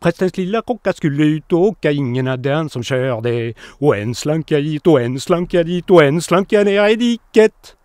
Prästens lilla kocka skulle ut och åka, ingen hade han som körde. Och en slank jag hit och en slank jag dit och en slank jag ner i diket.